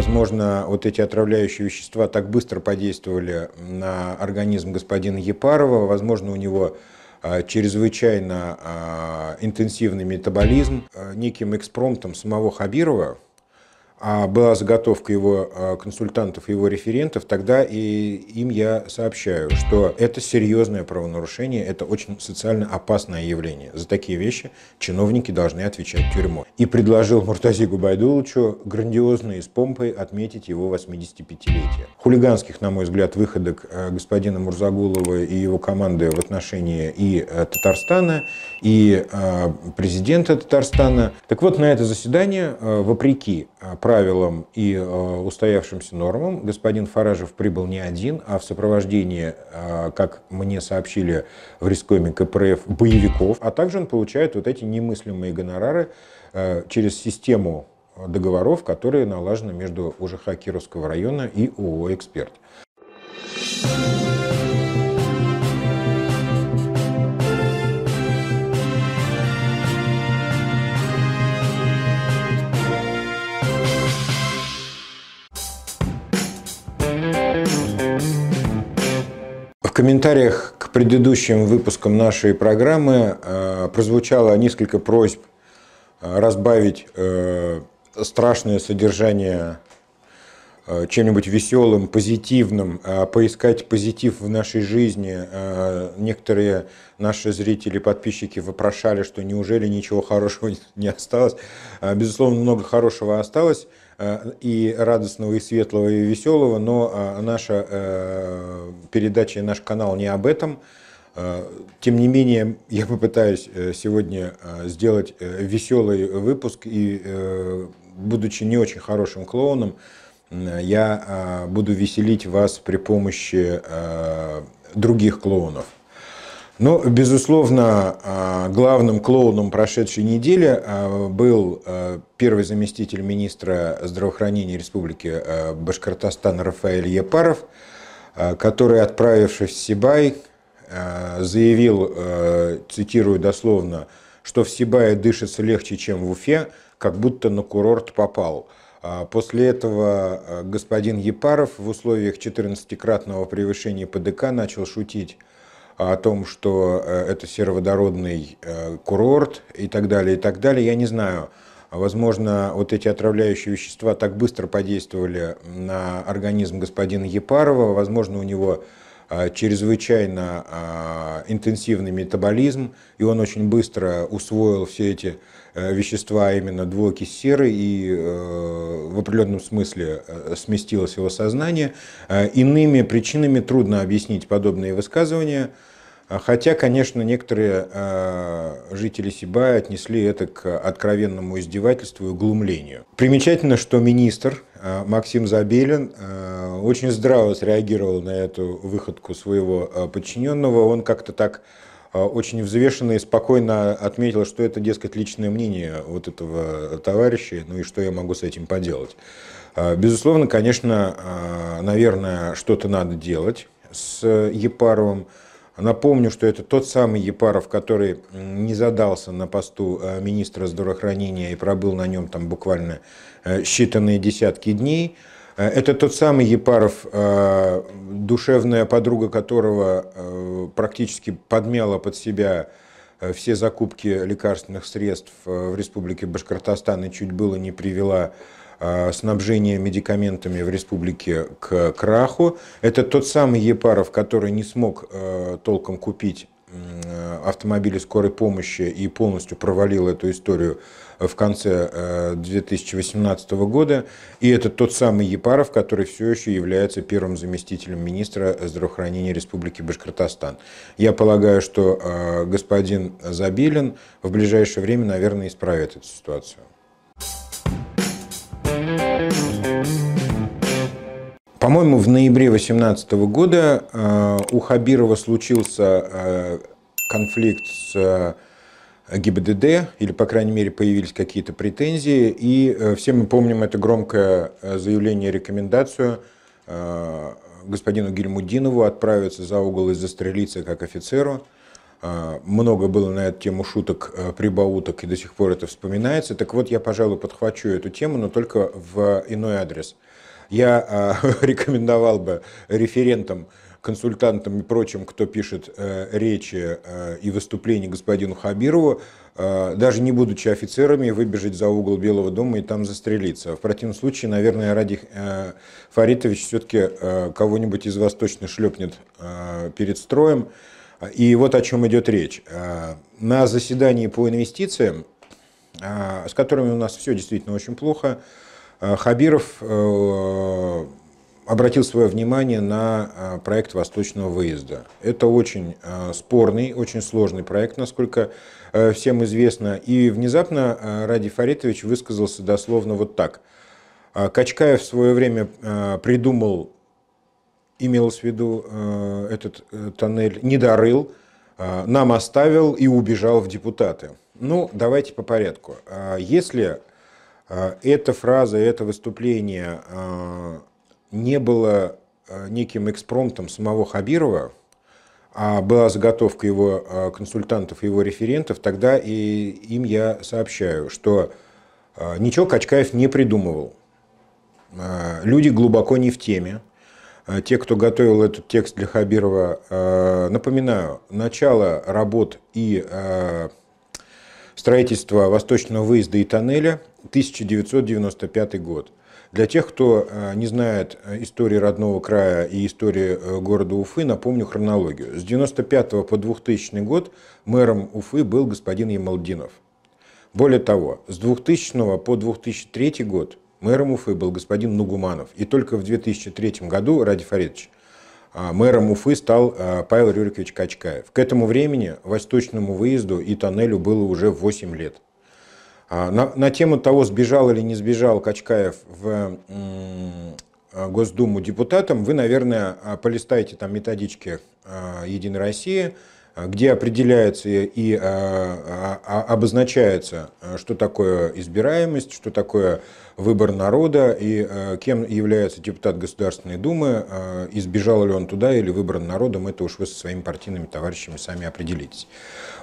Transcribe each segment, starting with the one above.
Возможно, вот эти отравляющие вещества так быстро подействовали на организм господина Епарова. Возможно, у него а, чрезвычайно а, интенсивный метаболизм. А, неким экспромтом самого Хабирова, а была заготовка его а, консультантов его референтов, тогда и им я сообщаю, что это серьезное правонарушение, это очень социально опасное явление. За такие вещи чиновники должны отвечать тюрьмой. И предложил Муртази Губайдуловичу грандиозно и с помпой отметить его 85-летие. Хулиганских, на мой взгляд, выходок а, господина Мурзагулова и его команды в отношении и Татарстана, и президента Татарстана. Так вот, на это заседание, вопреки правилам и э, устоявшимся нормам господин Фаражев прибыл не один, а в сопровождении, э, как мне сообщили в рискоме КПРФ, боевиков, а также он получает вот эти немыслимые гонорары э, через систему договоров, которые налажены между УЖХ Кировского района и ООО «Эксперт». Thank you комментариях к предыдущим выпускам нашей программы э, прозвучало несколько просьб э, разбавить э, страшное содержание чем-нибудь веселым, позитивным, а поискать позитив в нашей жизни. Некоторые наши зрители, подписчики вопрошали, что неужели ничего хорошего не осталось. Безусловно, много хорошего осталось. Э, и радостного, и светлого, и веселого, но э, наша э, передача и наш канал не об этом. Тем не менее, я попытаюсь сегодня сделать веселый выпуск, и будучи не очень хорошим клоуном, я буду веселить вас при помощи других клоунов – но, ну, безусловно, а, главным клоуном прошедшей недели а, был а, первый заместитель министра здравоохранения Республики Башкортостан Рафаэль Епаров, который, отправившись в Сибай, заявил, цитирую дословно, что в Сибае дышится легче, чем в Уфе, как будто на курорт попал. После этого господин Епаров в условиях 14-кратного превышения ПДК начал шутить – о том, что э, это сероводородный э, курорт и так далее, и так далее, я не знаю. Возможно, вот эти отравляющие вещества так быстро подействовали на организм господина Епарова, возможно, у него э, чрезвычайно интенсивный метаболизм, и он очень быстро усвоил все эти вещества, а именно двуокись серы, и в определенном смысле сместилось его сознание. Иными причинами трудно объяснить подобные высказывания – а хотя, конечно, некоторые э, жители Сибая отнесли это к откровенному издевательству и углумлению. Примечательно, что министр э, Максим Забелин э, очень здраво среагировал на эту выходку своего подчиненного. Он как-то так очень взвешенно и спокойно отметил, что это, дескать, личное мнение вот этого товарища, ну и что я могу с этим поделать. Безусловно, конечно, наверное, что-то надо делать с Епаровым. А напомню, что это тот самый Епаров, который не задался на посту э, министра здравоохранения и пробыл на нем там буквально э, считанные десятки дней. Э, это тот самый Епаров, душевная подруга которого практически подмяла под себя все закупки лекарственных средств в Республике Башкортостан и чуть было не привела а, снабжение медикаментами в республике к краху. Это тот самый Епаров, который не смог э, толком купить автомобили скорой помощи и полностью провалил эту историю в конце 2018 э, года. И это тот самый Епаров, который все еще является первым заместителем министра здравоохранения Республики Башкортостан. Я полагаю, что э, господин Забелин в ближайшее время, наверное, исправит эту ситуацию. По-моему, в ноябре 2018 года э, у Хабирова случился э, конфликт с э, ГИБДД, или, по крайней мере, появились какие-то претензии. И э, все мы помним это громкое заявление, рекомендацию господину Гельмудинову отправиться за угол и застрелиться как офицеру. Много было на эту тему шуток, прибауток, и до сих пор это вспоминается. Так вот, я, пожалуй, подхвачу эту тему, но только в иной адрес – я э, рекомендовал бы референтам, консультантам и прочим, кто пишет э, речи э, и выступления господину Хабирову, э, даже не будучи офицерами, выбежать за угол Белого дома и там застрелиться. В противном случае, наверное, Ради э, Фаритович все-таки э, кого-нибудь из вас точно шлепнет э, перед строем. И вот о чем идет речь. Э, на заседании по инвестициям, э, с которыми у нас все действительно очень плохо, Э, Хабиров э, обратил свое внимание на э, проект Восточного выезда. Это очень спорный, очень сложный проект, насколько всем известно. И внезапно Ради Фаритович высказался дословно вот так. Качкаев в свое время придумал, имелось в виду этот тоннель, не дорыл, нам оставил и убежал в депутаты. Ну, давайте по порядку. Если а, эта фраза, это выступление а, не было а, неким экспромтом самого Хабирова, а была заготовка его консультантов, его референтов, тогда и им я сообщаю, что ничего Качкаев не придумывал. Люди глубоко не в теме. Те, кто готовил этот текст для Хабирова, напоминаю, начало работ и строительство восточного выезда и тоннеля 1995 год. Для тех, кто э, не знает э, истории родного края и истории э, города Уфы, напомню хронологию. С 1995 по 2000 год мэром Уфы был господин Ямалдинов. Более того, с 2000 по 2003 год мэром Уфы был господин Нугуманов. И только в 2003 году Ради Фаридович а, мэром Уфы стал а, Павел Рюрикович Качкаев. К этому времени восточному выезду и тоннелю было уже 8 лет. А, на, на тему того, сбежал или не сбежал Качкаев в Госдуму депутатом, вы, наверное, полистаете там методички «Единой России», а где определяется и а, а, обозначается, что такое избираемость, что такое выбор народа и кем является депутат Государственной Думы, избежал ли он туда или выбран народом, это уж вы со своими партийными товарищами сами определитесь.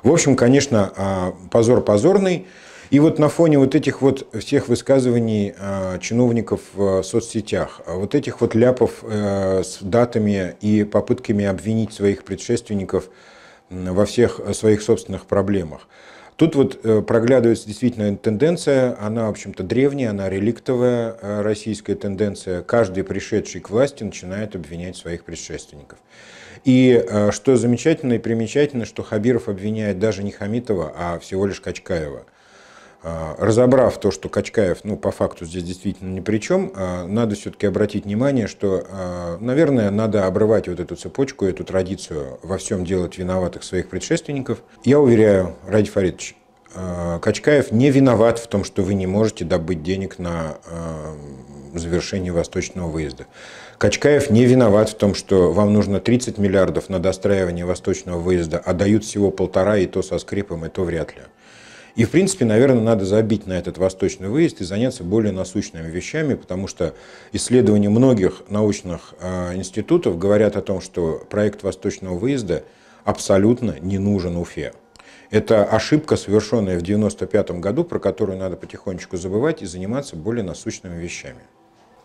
В общем, конечно, позор позорный. И вот на фоне вот этих вот всех высказываний э, чиновников в соцсетях, вот этих вот ляпов э, с датами и попытками обвинить своих предшественников во всех э, своих собственных проблемах. Тут вот э, проглядывается действительно тенденция, она, в общем-то, древняя, она реликтовая э, российская тенденция. Каждый пришедший к власти начинает обвинять своих предшественников. И что замечательно и примечательно, что Хабиров обвиняет даже не Хамитова, а всего лишь Качкаева – а, разобрав то, что Качкаев, ну, по факту здесь действительно ни при чем, а, надо все-таки обратить внимание, что, а, наверное, надо обрывать вот эту цепочку, эту традицию во всем делать виноватых своих предшественников. Я уверяю, Ради Фаридович, Качкаев не виноват в том, что вы не можете добыть денег на завершение восточного выезда. Качкаев не виноват в том, что вам нужно 30 миллиардов на достраивание восточного выезда, а дают всего полтора, и то со скрипом, и то вряд ли. И, в принципе, наверное, надо забить на этот восточный выезд и заняться более насущными вещами, потому что исследования многих научных а, институтов говорят о том, что проект восточного выезда абсолютно не нужен Уфе. Это ошибка, совершенная в 1995 году, про которую надо потихонечку забывать и заниматься более насущными вещами.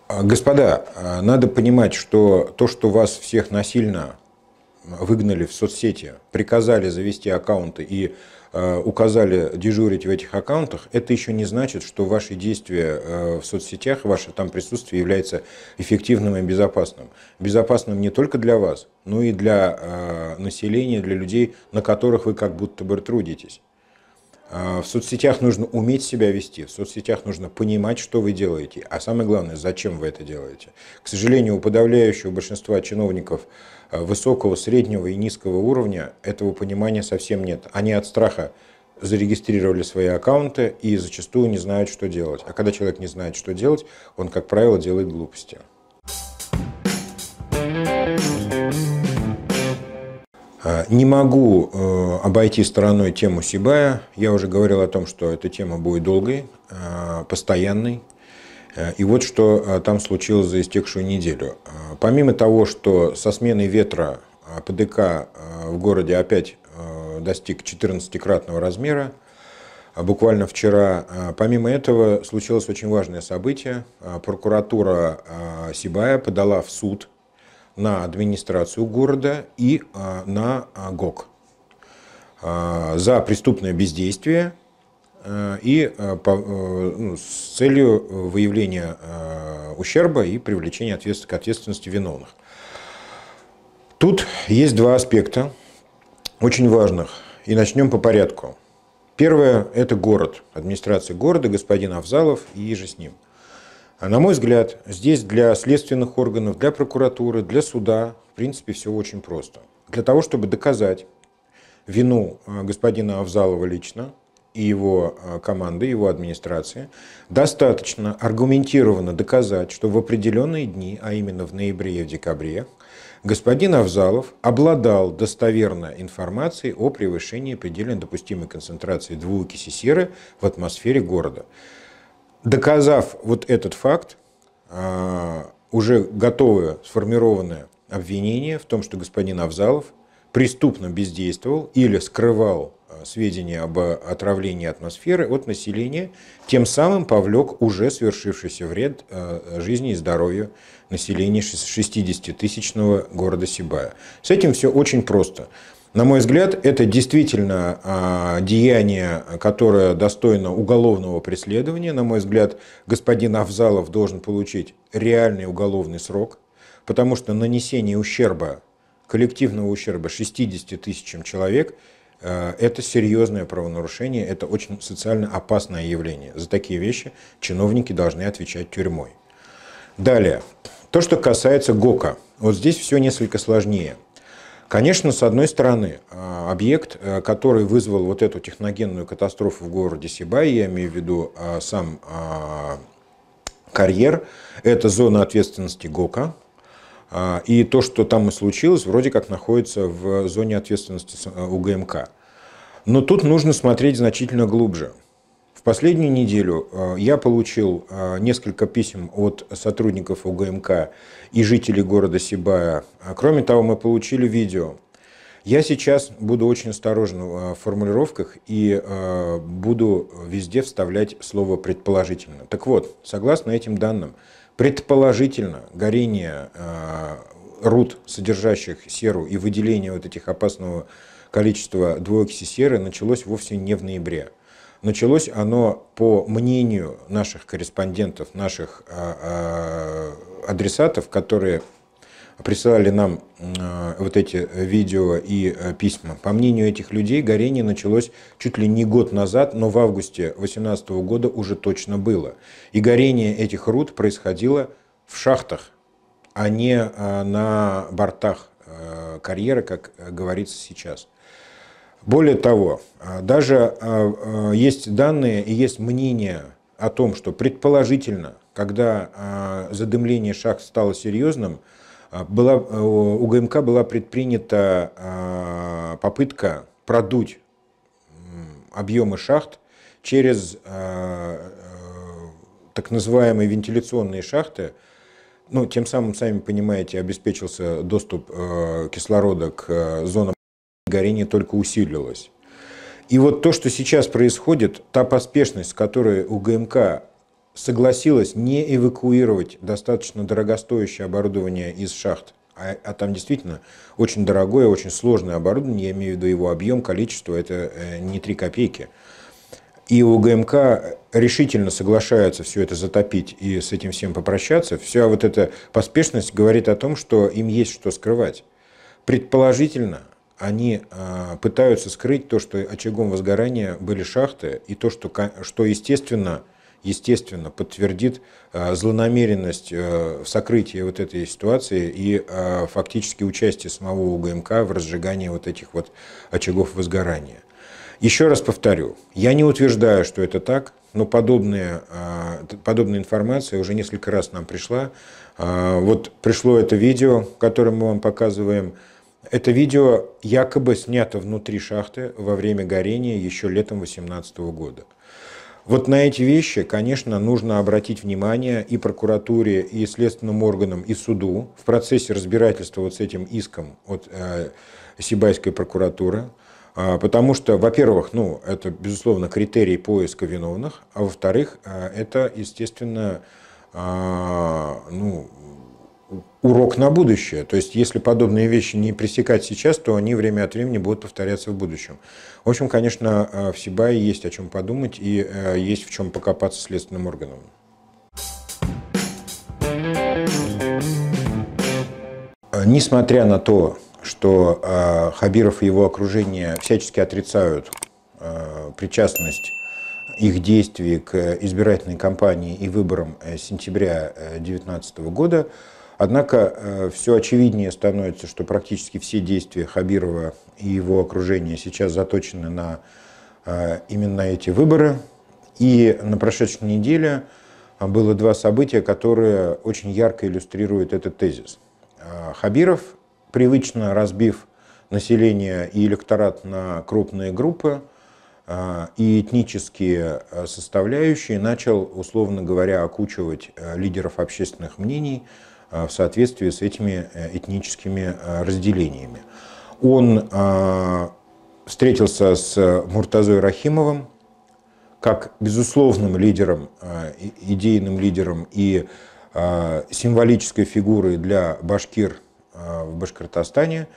А, господа, а, надо понимать, что то, что вас всех насильно выгнали в соцсети, приказали завести аккаунты и Э, указали дежурить в этих аккаунтах, это еще не значит, что ваши действия э, в соцсетях, ваше там присутствие является эффективным и безопасным. Безопасным не только для вас, но и для э, населения, для людей, на которых вы как будто бы трудитесь. В соцсетях нужно уметь себя вести, в соцсетях нужно понимать, что вы делаете, а самое главное, зачем вы это делаете. К сожалению, у подавляющего большинства чиновников высокого, среднего и низкого уровня этого понимания совсем нет. Они от страха зарегистрировали свои аккаунты и зачастую не знают, что делать. А когда человек не знает, что делать, он, как правило, делает глупости. А, не могу э, обойти стороной тему Сибая. Я уже говорил о том, что эта тема будет долгой, э, постоянной. Э, и вот что э, там случилось за истекшую неделю. Э, помимо того, что со сменой ветра ПДК в городе опять достиг 14-кратного размера, буквально вчера. Помимо этого случилось очень важное событие. Прокуратура Сибая подала в суд на администрацию города и на ГОК за преступное бездействие Э, и э, э, ну, с целью выявления ущерба и привлечения к ответственности виновных. Тут есть два аспекта, очень важных, и начнем по порядку. Первое – это город, администрация города, господин Авзалов и еже с ним. А на мой взгляд, здесь для следственных органов, для прокуратуры, для суда, в принципе, все очень просто. Для того, чтобы доказать вину господина Авзалова лично, и его а, команды, его администрации, достаточно аргументированно доказать, что в определенные дни, а именно в ноябре и в декабре, господин Авзалов обладал достоверной информацией о превышении предельно допустимой концентрации двуокиси серы в атмосфере города. Доказав вот этот факт, а, уже готовое сформированное обвинение в том, что господин Авзалов преступно бездействовал или скрывал Э, сведения об э, отравлении атмосферы от населения, тем самым повлек уже свершившийся вред э, жизни и здоровью населения 60-тысячного города Сибая. С этим все очень просто. На мой взгляд, это действительно а, деяние, которое достойно уголовного преследования. На мой взгляд, господин Авзалов должен получить реальный уголовный срок, потому что нанесение ущерба, коллективного ущерба 60 тысячам человек – Э, это серьезное правонарушение, это очень социально опасное явление. За такие вещи чиновники должны отвечать тюрьмой. Далее, то, что касается ГОКа. Вот здесь все несколько сложнее. Конечно, с одной стороны, э, объект, э, который вызвал вот эту техногенную катастрофу в городе Сибай, я имею в виду сам карьер, это зона ответственности ГОКа, а, и то, что там и случилось, вроде как находится в зоне ответственности э, УГМК. Но тут нужно смотреть значительно глубже. В последнюю неделю э, я получил э, несколько писем от сотрудников УГМК и жителей города Сибая. Кроме того, мы получили видео. Я сейчас буду очень осторожен в формулировках и буду везде вставлять слово «предположительно». Так вот, согласно этим данным, Предположительно, горение э, руд, содержащих серу, и выделение вот этих опасного количества двуоксисеры началось вовсе не в ноябре. Началось оно, по мнению наших корреспондентов, наших э, э, адресатов, которые присылали нам э, вот эти э, видео и э, письма. По мнению этих людей, горение началось чуть ли не год назад, но в августе 2018 года уже точно было. И горение этих руд происходило в шахтах, а не на бортах карьеры, как говорится сейчас. Более того, даже есть данные и есть мнение о том, что предположительно, когда задымление шахт стало серьезным, а, была, а, у ГМК была предпринята а, попытка продуть объемы шахт через так называемые вентиляционные шахты, ну, тем самым, сами понимаете, обеспечился доступ кислорода к зонам горения только усилилось. И вот то, что сейчас происходит, та поспешность, с которой у ГМК согласилась не эвакуировать достаточно дорогостоящее оборудование из шахт, а, а там действительно очень дорогое, очень сложное оборудование, я имею в виду его объем, количество, это э, не 3 копейки. И УГМК решительно соглашается все это затопить и с этим всем попрощаться. Вся а вот эта поспешность говорит о том, что им есть что скрывать. Предположительно, они а, пытаются скрыть то, что очагом возгорания были шахты, и то, что, что естественно, естественно, подтвердит э, злонамеренность э, в сокрытии вот этой ситуации и э, фактически участие самого УГМК в разжигании вот этих вот очагов возгорания. Еще раз повторю, я не утверждаю, что это так, но подобная подобная информация уже несколько раз нам пришла. Вот пришло это видео, которое мы вам показываем. Это видео якобы снято внутри шахты во время горения еще летом 2018 года. Вот на эти вещи, конечно, нужно обратить внимание и прокуратуре, и следственным органам, и суду в процессе разбирательства вот с этим иском от э, Сибайской прокуратуры. Э, потому что, во-первых, ну, это, безусловно, критерий поиска виновных, а во-вторых, э, это, естественно, э, ну, урок на будущее. То есть, если подобные вещи не пресекать сейчас, то они время от времени будут повторяться в будущем. В общем, конечно, э, в Сибае есть о чем подумать и э, есть в чем покопаться следственным органам. Э, несмотря на то, что Хабиров и его окружение всячески отрицают причастность их действий к избирательной кампании и выборам сентября 2019 года, Однако э, все очевиднее становится, что практически все действия Хабирова и его окружения сейчас заточены на э, именно эти выборы. И на прошедшей неделе э, было два события, которые очень ярко иллюстрируют этот тезис. Хабиров, привычно разбив население и электорат на крупные группы и этнические составляющие, начал, условно говоря, окучивать лидеров общественных мнений – Э, в соответствии с этими э, этническими э, разделениями. Он встретился с Муртазой Рахимовым как безусловным лидером, идейным лидером и символической фигурой для башкир в Башкортостане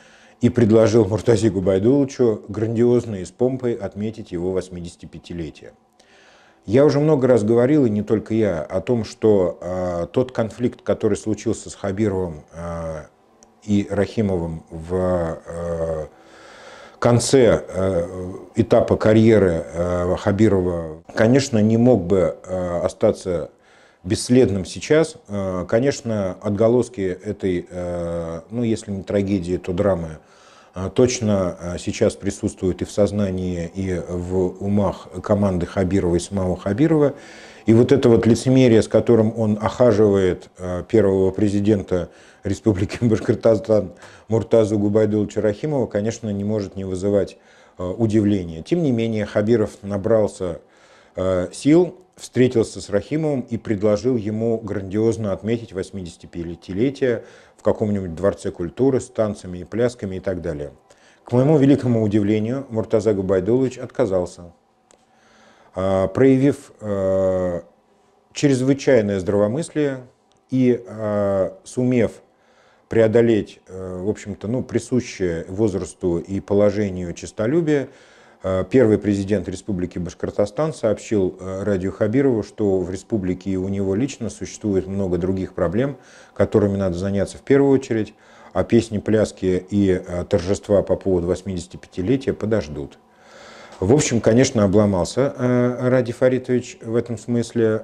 и предложил Муртазе Губайдуловичу грандиозно и с помпой отметить его 85-летие. Я уже много раз говорил, и не только я, о том, что э, тот конфликт, который случился с Хабировым э, и Рахимовым в э, конце э, этапа карьеры э, Хабирова, конечно, не мог бы э, остаться бесследным сейчас. Конечно, отголоски этой, ну если не трагедии, то драмы а, точно а, сейчас присутствует и в сознании, и в умах команды Хабирова и самого Хабирова. И вот это вот лицемерие, с которым он охаживает а, первого президента Республики Башкортостан Муртазу Губайдуловича Рахимова, конечно, не может не вызывать удивления. Тем не менее, Хабиров набрался сил, встретился с Рахимовым и предложил ему грандиозно отметить 85-летие в каком-нибудь дворце культуры с танцами и плясками и так далее. К моему великому удивлению, Муртаза Губайдулович отказался. А, проявив э, чрезвычайное здравомыслие и а, сумев преодолеть, э, в общем-то, ну, присущее возрасту и положению честолюбие, Э, первый президент Республики Башкортостан сообщил э, радио Хабирову, что в республике и у него лично существует много других проблем, которыми надо заняться в первую очередь, а песни, пляски и э, торжества по поводу 85-летия подождут. В общем, конечно, обломался Ради Фаритович в этом смысле.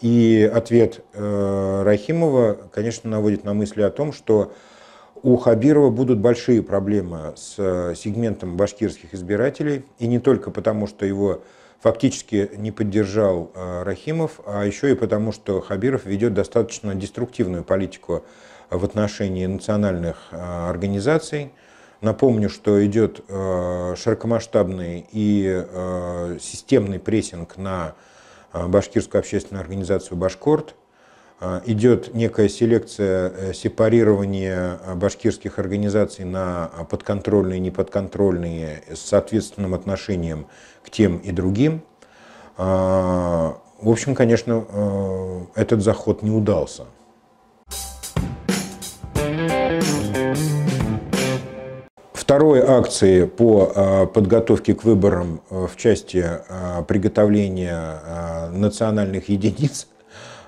И ответ Рахимова, конечно, наводит на мысли о том, что у Хабирова будут большие проблемы с э, сегментом башкирских избирателей, и не только потому, что его фактически не поддержал э, Рахимов, а еще и потому, что Хабиров ведет достаточно деструктивную политику в отношении национальных э, организаций. Напомню, что идет широкомасштабный и системный прессинг на башкирскую общественную организацию «Башкорт», а, идет некая селекция э, сепарирование а, башкирских организаций на а, подконтрольные и неподконтрольные с соответственным отношением к тем и другим. В общем, конечно, э, этот заход не удался. Второй акции по подготовке к выборам э, в части приготовления национальных единиц –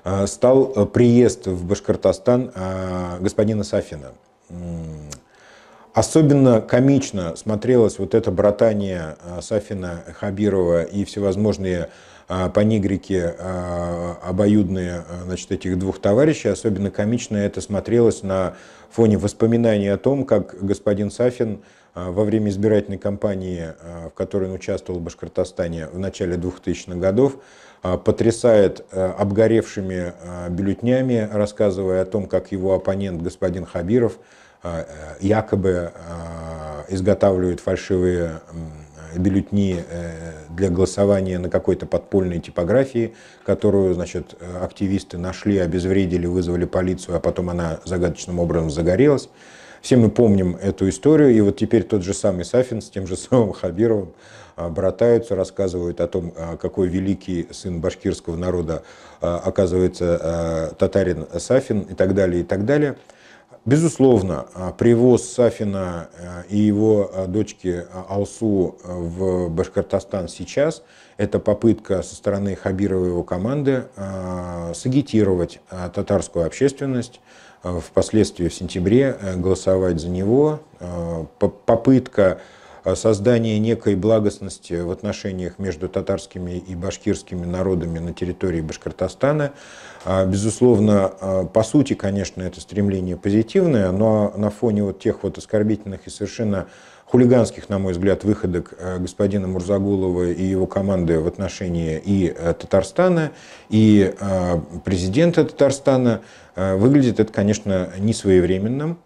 а, стал э, приезд в Башкортостан а, господина Сафина. Особенно комично смотрелось вот это братание а, Сафина, Хабирова и всевозможные понигрики обоюдные значит, этих двух товарищей. Особенно комично это смотрелось на фоне воспоминаний о том, как господин Сафин а, во время избирательной кампании, а, в которой он участвовал в Башкортостане в начале 2000-х годов, а, потрясает обгоревшими бюллетнями, рассказывая о том, как его оппонент господин Хабиров э, якобы изготавливает фальшивые бюллетни э, для голосования на какой-то подпольной типографии, которую значит, активисты нашли, обезвредили, вызвали полицию, а потом она загадочным образом загорелась. Все мы помним эту историю, и вот теперь тот же самый Сафин с тем же самым Хабировым а, братаются, рассказывают о том, а, какой великий сын башкирского народа а, оказывается татарин Сафин и так далее, и так далее. Безусловно, привоз Сафина и его дочки Алсу в Башкортостан сейчас – это попытка со стороны Хабирова и его команды а, сагитировать а, татарскую общественность, а, впоследствии в сентябре э, голосовать за него. Попытка создания некой благостности в отношениях между татарскими и башкирскими народами на территории Башкортостана. Безусловно, по сути, конечно, это стремление позитивное, но на фоне вот тех вот оскорбительных и совершенно хулиганских, на мой взгляд, выходок э, господина Мурзагулова и его команды в отношении и э, Татарстана, и э, президента Татарстана, выглядит это, конечно, несвоевременным,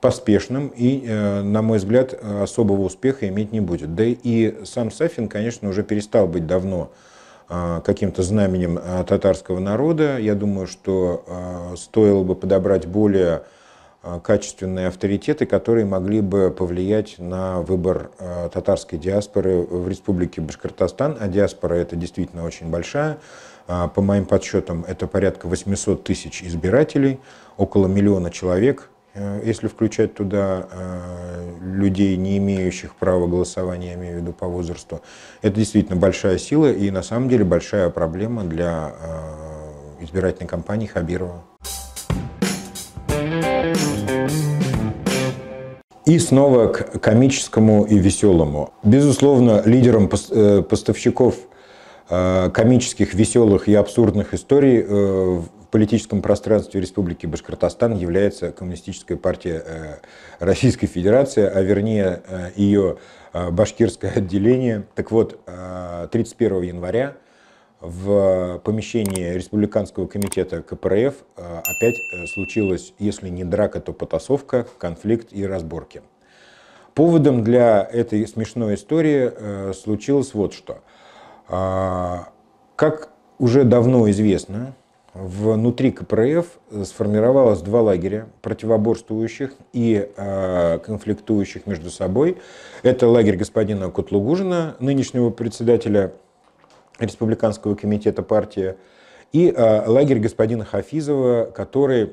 поспешным и, на мой взгляд, особого успеха иметь не будет. Да и сам Сафин, конечно, уже перестал быть давно каким-то знаменем татарского народа. Я думаю, что стоило бы подобрать более Э, качественные авторитеты, которые могли бы повлиять на выбор э, татарской диаспоры в республике Башкортостан, а диаспора это действительно очень большая. А, по моим подсчетам, это порядка 800 тысяч избирателей, около миллиона человек, э, если включать туда людей, не имеющих права голосования, я имею в виду по возрасту. Это действительно большая сила и на самом деле большая проблема для избирательной кампании Хабирова. И снова к комическому и веселому. Безусловно, лидером э, поставщиков э, комических, веселых и абсурдных историй э, в политическом пространстве Республики Башкортостан является Коммунистическая партия Российской Федерации, а вернее ее башкирское отделение. Так вот, 31 января в помещении Республиканского комитета КПРФ э, опять э, случилась, если не драка, то потасовка, конфликт и разборки. Поводом для этой смешной истории э, случилось вот что. А, как уже давно известно, внутри КПРФ сформировалось два лагеря противоборствующих и конфликтующих между собой. Это лагерь господина Кутлугужина нынешнего председателя Республиканского комитета партии, и а, лагерь господина Хафизова, который,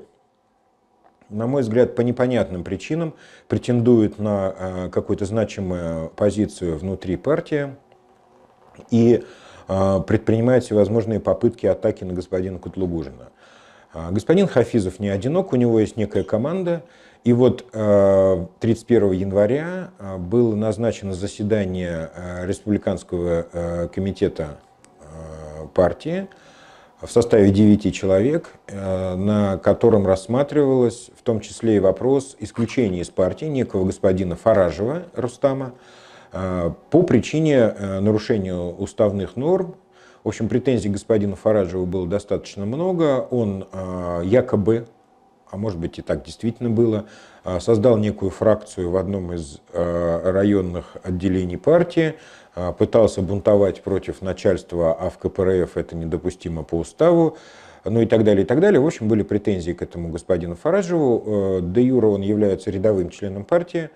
на мой взгляд, по непонятным причинам претендует на а, какую-то значимую позицию внутри партии и а, предпринимает всевозможные попытки атаки на господина Кутлугужина. Господин Хафизов не одинок, у него есть некая команда. И вот 31 января было назначено заседание Республиканского комитета партии в составе 9 человек, э, на котором рассматривалось в том числе и вопрос исключения из партии некого господина Фаражева Рустама э, по причине э, нарушения уставных норм. В общем, претензий господина Фаражева было достаточно много. Он якобы а может быть и так действительно было, а, создал некую фракцию в одном из а, районных отделений партии, а, пытался бунтовать против начальства, а в КПРФ это недопустимо по уставу, ну и так далее, и так далее. В общем, были претензии к этому господину Фаражеву Де Юра он является рядовым членом партии,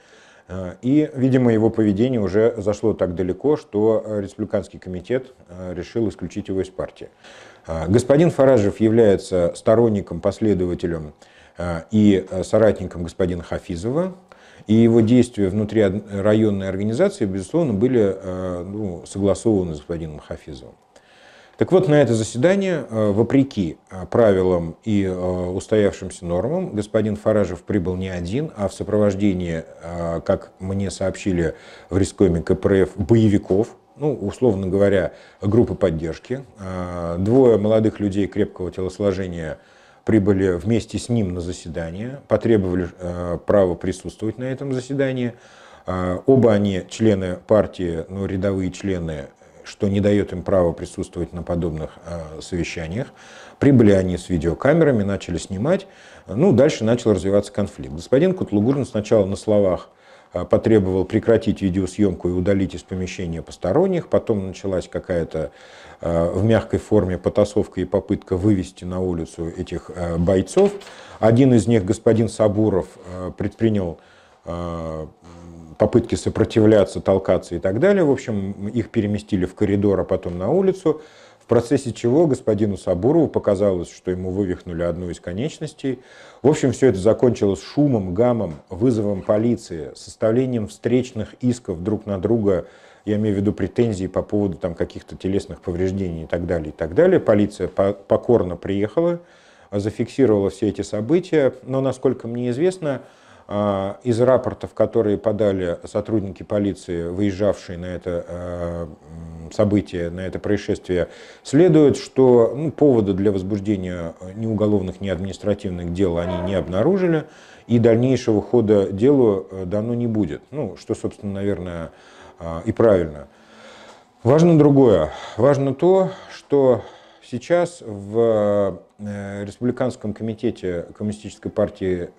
и, видимо, его поведение уже зашло так далеко, что Республиканский комитет решил исключить его из партии. Господин Фаражев является сторонником, последователем Э, и э, соратником господина Хафизова, и его действия внутри районной организации, безусловно, были э, ну, согласованы с господином Хафизовым. Так вот, на это заседание, вопреки правилам и устоявшимся нормам, господин Фаражев прибыл не один, а в сопровождении, как мне сообщили в рискоме КПРФ, боевиков, ну, условно говоря, группы поддержки, двое молодых людей крепкого телосложения – прибыли вместе с ним на заседание, потребовали э, право присутствовать на этом заседании. Э, оба они члены партии, но ну, рядовые члены, что не дает им права присутствовать на подобных э, совещаниях. Прибыли они с видеокамерами, начали снимать. Ну, дальше начал развиваться конфликт. Господин Кутлугурн сначала на словах – а, потребовал прекратить видеосъемку и удалить из помещения посторонних. Потом началась какая-то а, в мягкой форме потасовка и попытка вывести на улицу этих а, бойцов. Один из них, господин Сабуров, предпринял попытки сопротивляться, толкаться и так далее. В общем, их переместили в коридор, а потом на улицу в процессе чего господину Сабурову показалось, что ему вывихнули одну из конечностей. В общем, все это закончилось шумом, гамом, вызовом полиции, составлением встречных исков друг на друга, я имею в виду претензии по поводу там, каких-то телесных повреждений и так далее, и так далее. Полиция покорно приехала, зафиксировала все эти события, но, насколько мне известно, а, из рапортов, которые подали сотрудники полиции, выезжавшие на это а, событие, на это происшествие, следует, что ну, повода для возбуждения ни уголовных, ни административных дел они не обнаружили, и дальнейшего хода делу э, дано не будет. Ну, что, собственно, наверное, а, и правильно. Важно другое. Важно то, что сейчас в э, Республиканском комитете Коммунистической партии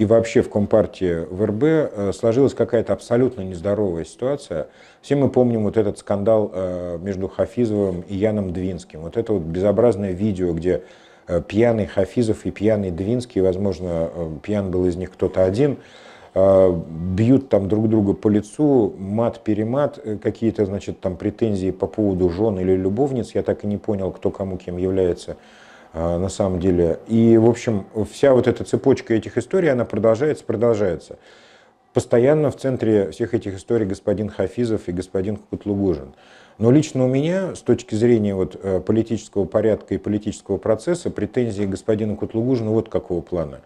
и вообще в Компартии в РБ э, сложилась какая-то абсолютно нездоровая ситуация. Все мы помним вот этот скандал э, между Хафизовым и Яном Двинским. Вот это вот безобразное видео, где э, пьяный Хафизов и пьяный Двинский, возможно, пьян был из них кто-то один, бьют там друг друга по лицу, мат-перемат, какие-то, значит, там претензии по поводу жен или любовниц, я так и не понял, кто кому кем является. А, на самом деле. И, в общем, вся вот эта цепочка этих историй, она продолжается, продолжается. Постоянно в центре всех этих историй господин Хафизов и господин Кутлугужин. Но лично у меня, с точки зрения вот э, политического порядка и политического процесса, претензии господина господину вот какого плана.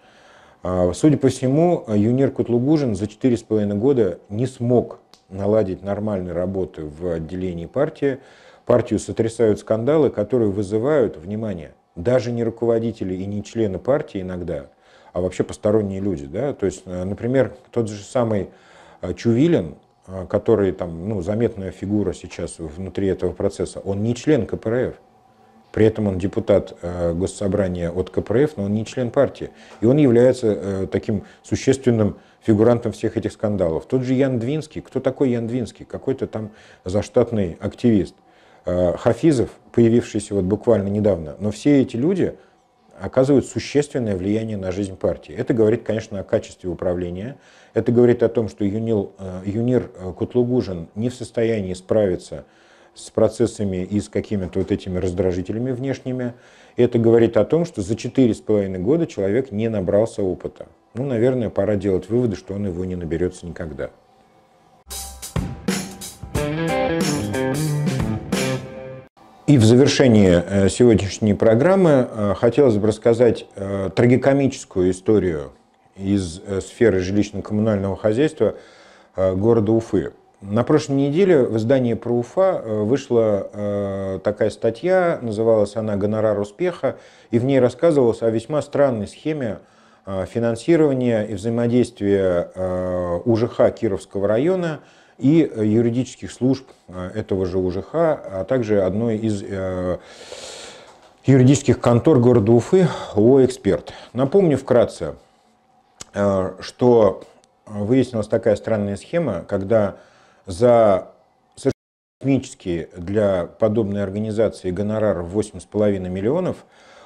А, судя по всему, юнир Кутлугужин за 4,5 года не смог наладить нормальной работы в отделении партии. Партию сотрясают скандалы, которые вызывают, внимание, даже не руководители и не члены партии иногда, а вообще посторонние люди. Да? То есть, э, например, тот же самый э, Чувилин, э, который там, ну, заметная фигура сейчас внутри этого процесса, он не член КПРФ. При этом он депутат госсобрания от КПРФ, но он не член партии. И он является таким существенным фигурантом всех этих скандалов. Тот же Ян Двинский. Кто такой Ян Двинский? Какой-то там заштатный активист. Э, хафизов, появившийся вот буквально недавно, но все эти люди оказывают существенное влияние на жизнь партии. Это говорит, конечно, о качестве управления, это говорит о том, что Юнил, э, Юнир э, Кутлугужин не в состоянии справиться с процессами и с какими-то вот этими раздражителями внешними. Это говорит о том, что за 4,5 года человек не набрался опыта. Ну, наверное, пора делать выводы, что он его не наберется никогда. И в завершении э, сегодняшней программы э, хотелось бы рассказать э, трагикомическую историю из сферы жилищно-коммунального хозяйства города Уфы. На прошлой неделе в издании «Про Уфа» вышла такая статья, называлась она «Гонорар успеха», и в ней рассказывалось о весьма странной схеме финансирования и взаимодействия УЖХ Кировского района – и э, юридических служб э, этого же УЖХ, а также одной из э, юридических контор города Уфы ООО Эксперт. Напомню вкратце, что выяснилась такая странная схема, когда за космические для подобной организации гонорар в 8,5 миллионов,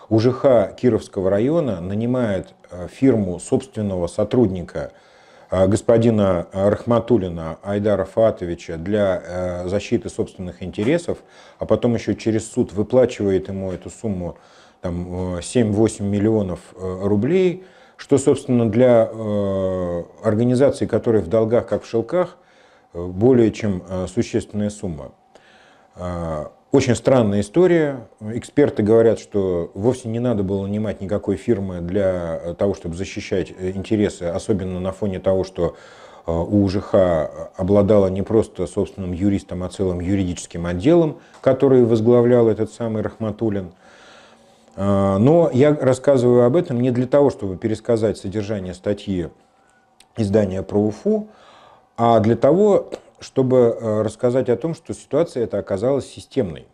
УЖХ Кировского района нанимает фирму собственного сотрудника – Э, господина Рахматулина Айдара Фатовича для э, защиты собственных интересов, а потом еще через суд выплачивает ему эту сумму там, 7-8 э, миллионов рублей, что, собственно, для организации, которая в долгах, как в шелках, более чем существенная сумма. Очень странная история. Эксперты говорят, что вовсе не надо было нанимать никакой фирмы для э, того, чтобы защищать э, интересы, особенно на фоне того, что э, у ЖХ обладала не просто собственным юристом, а целым юридическим отделом, который возглавлял этот самый Рахматулин. Но я рассказываю об этом не для того, чтобы пересказать содержание статьи издания про УФУ, а для того, чтобы э, рассказать о том, что ситуация эта оказалась системной.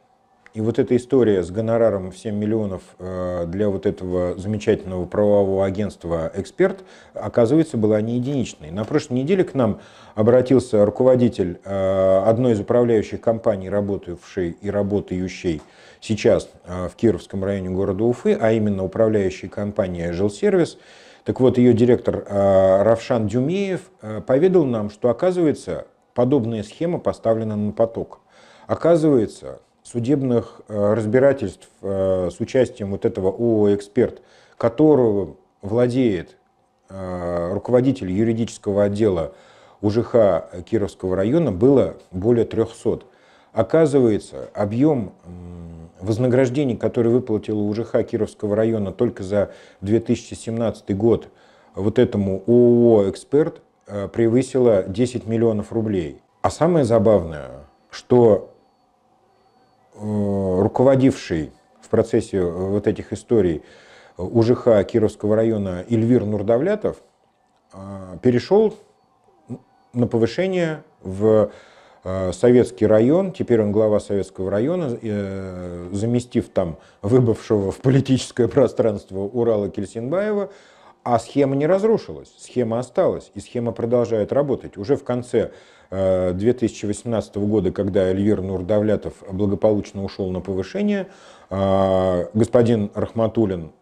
И вот эта история с гонораром в 7 миллионов э, для вот этого замечательного правового агентства «Эксперт», оказывается, была не единичной. На прошлой неделе к нам обратился руководитель э, одной из управляющих компаний, работавшей и работающей сейчас в Кировском районе города Уфы, а именно управляющая компания «Жилсервис», так вот, ее директор Равшан Дюмеев поведал нам, что, оказывается, подобная схема поставлена на поток. Оказывается, судебных э, разбирательств э, с участием вот этого ООО «Эксперт», которого владеет э, руководитель юридического отдела УЖХ Кировского района, было более 300. Оказывается, объем вознаграждений, которые выплатил УЖХ Кировского района только за 2017 год вот этому ООО «Эксперт», Э, превысила 10 миллионов рублей. А самое забавное, что э, руководивший в процессе э, вот этих историй УЖХ Кировского района Эльвир Нурдавлятов перешел на повышение в советский район, теперь он глава советского района, заместив там выбывшего в политическое пространство Урала Кельсинбаева, а схема не разрушилась, схема осталась, и схема продолжает работать. Уже в конце 2018 э, года, когда Эльвир Нурдавлятов благополучно ушел на повышение, э, господин Рахматулин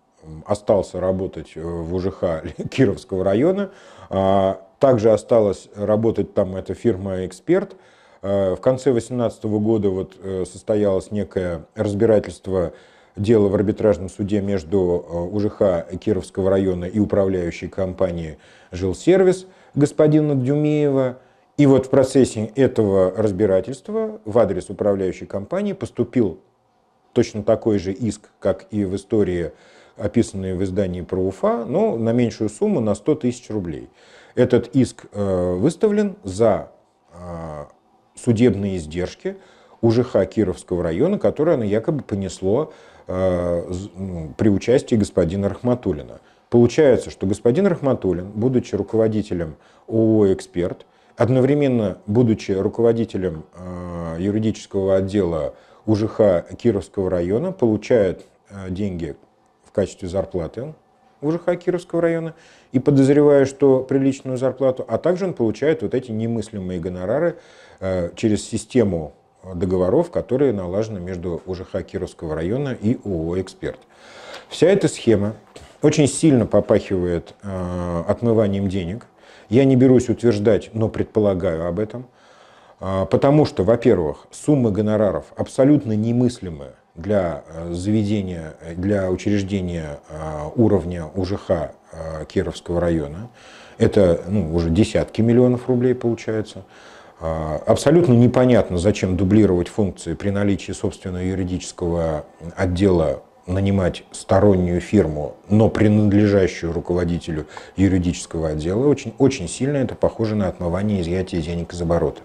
остался работать э, в УЖХ Кировского района. Также осталась работать там эта фирма «Эксперт». В конце 2018 года вот состоялось некое разбирательство дело в арбитражном суде между э, УЖХ Кировского района и управляющей компанией «Жилсервис» господина Дюмеева. И вот в процессе этого разбирательства в адрес управляющей компании поступил точно такой же иск, как и в истории, описанной в издании про УФА, но на меньшую сумму, на 100 тысяч рублей. Этот иск э, выставлен за э, судебные издержки УЖХ Кировского района, которые оно якобы понесло а, при участии господина Рахматулина. Получается, что господин Рахматулин, будучи руководителем ООО «Эксперт», одновременно будучи руководителем а, юридического отдела УЖХ Кировского района, получает а, деньги в качестве зарплаты УЖХ Кировского района и подозреваю, что приличную зарплату, а также он получает вот эти немыслимые гонорары через систему договоров, которые налажены между ОЖХ Кировского района и ООО «Эксперт». Вся эта схема очень сильно попахивает э, отмыванием денег. Я не берусь утверждать, но предполагаю об этом. Э, потому что, во-первых, суммы гонораров абсолютно немыслимы для э, заведения, для учреждения уровня УЖХ Кировского района. Это ну, уже десятки миллионов рублей получается. А, абсолютно непонятно, зачем дублировать функции при наличии собственного юридического отдела нанимать стороннюю фирму, но принадлежащую руководителю юридического отдела, очень, очень сильно это похоже на отмывание и изъятие денег из оборота.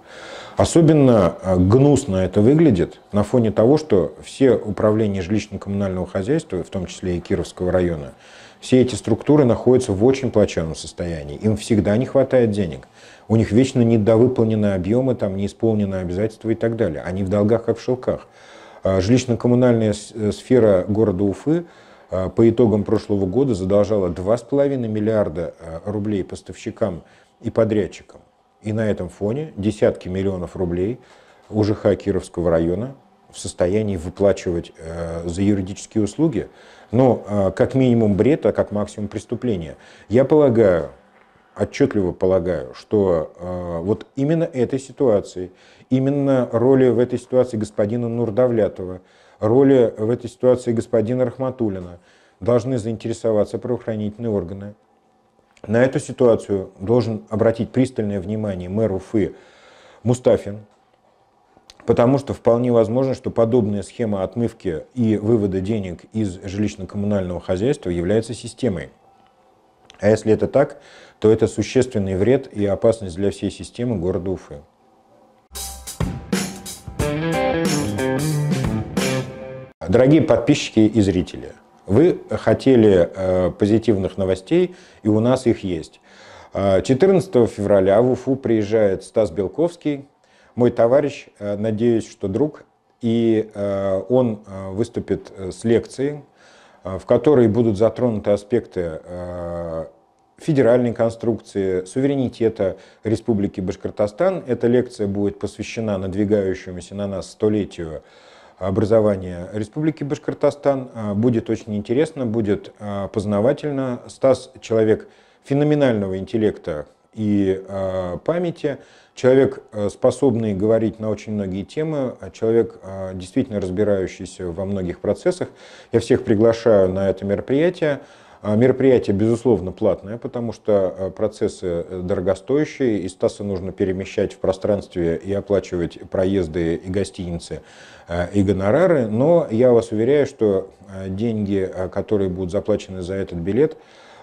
Особенно а, гнусно это выглядит на фоне того, что все управления жилищно-коммунального хозяйства, в том числе и Кировского района, все эти структуры находятся в очень плачевном состоянии. Им всегда не хватает денег у них вечно недовыполнены объемы, там, не обязательства и так далее. Они в долгах, как в шелках. А, жилищно-коммунальная э, сфера города Уфы а, по итогам прошлого года задолжала 2,5 миллиарда э, рублей поставщикам и подрядчикам. И на этом фоне десятки миллионов рублей уже Хакировского района в состоянии выплачивать э, за юридические услуги, но как минимум бред, а как максимум преступление. Я полагаю, отчетливо полагаю, что э, вот именно этой ситуации, именно роли в этой ситуации господина Нурдавлятова, роли в этой ситуации господина Рахматулина должны заинтересоваться правоохранительные органы. На эту ситуацию должен обратить пристальное внимание мэр Уфы Мустафин, потому что вполне возможно, что подобная схема отмывки и вывода денег из жилищно-коммунального хозяйства является системой. А если это так, то это существенный вред и опасность для всей системы города Уфы. Дорогие подписчики и зрители, вы хотели э, позитивных новостей, и у нас их есть. 14 э, февраля в Уфу приезжает Стас Белковский, мой товарищ, э, надеюсь, что друг, и э, он выступит с лекцией Э, в которой будут затронуты аспекты э, федеральной конструкции, суверенитета Республики Башкортостан. Эта лекция будет посвящена надвигающемуся на нас столетию образования Республики Башкортостан. Э, будет очень интересно, будет познавательно. Стас – человек феноменального интеллекта, и э, памяти. Человек, э, способный говорить на очень многие темы, а человек, э, действительно разбирающийся во многих процессах. Я всех приглашаю на это мероприятие. А, мероприятие, безусловно, платное, потому что процессы дорогостоящие, и Стаса нужно перемещать в пространстве и оплачивать проезды и гостиницы, и гонорары. Но я вас уверяю, что деньги, которые будут заплачены за этот билет,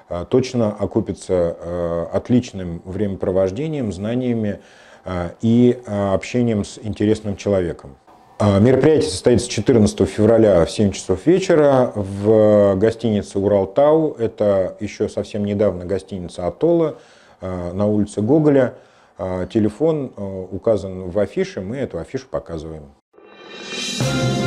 Э, точно окупится э, отличным времяпровождением, знаниями э, и общением с интересным человеком. Мероприятие состоится 14 февраля в 7 часов вечера в гостинице «Уралтау». Это еще совсем недавно гостиница «Атолла» на улице Гоголя. Телефон указан в афише, мы эту афишу показываем. Thank you.